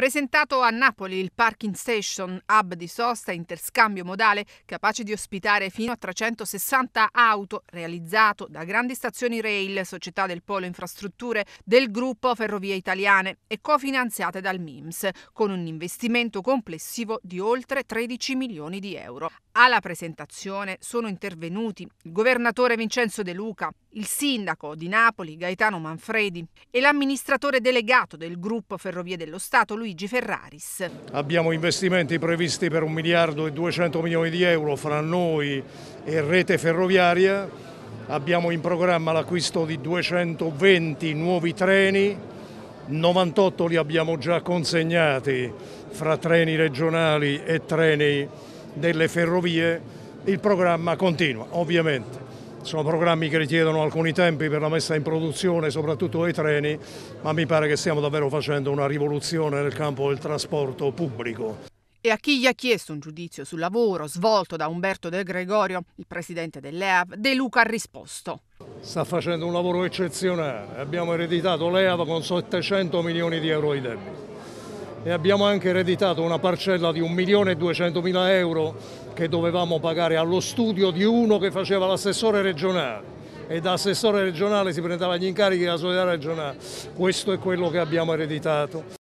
Presentato a Napoli il Parking Station, hub di sosta interscambio modale capace di ospitare fino a 360 auto, realizzato da Grandi Stazioni Rail, società del Polo Infrastrutture del gruppo Ferrovie Italiane e cofinanziate dal MIMS, con un investimento complessivo di oltre 13 milioni di euro. Alla presentazione sono intervenuti il governatore Vincenzo De Luca, il sindaco di Napoli Gaetano Manfredi e l'amministratore delegato del gruppo Ferrovie dello Stato Luigi Luigi Ferraris. Abbiamo investimenti previsti per 1 miliardo e 200 milioni di euro fra noi e rete ferroviaria, abbiamo in programma l'acquisto di 220 nuovi treni, 98 li abbiamo già consegnati fra treni regionali e treni delle ferrovie, il programma continua ovviamente sono programmi che richiedono alcuni tempi per la messa in produzione, soprattutto dei treni, ma mi pare che stiamo davvero facendo una rivoluzione nel campo del trasporto pubblico. E a chi gli ha chiesto un giudizio sul lavoro svolto da Umberto De Gregorio, il presidente dell'EAV, De Luca ha risposto. Sta facendo un lavoro eccezionale. Abbiamo ereditato l'EAV con 700 milioni di euro di debito e abbiamo anche ereditato una parcella di 1.200.000 euro che dovevamo pagare allo studio di uno che faceva l'assessore regionale e da assessore regionale si prendeva gli incarichi della società regionale. Questo è quello che abbiamo ereditato.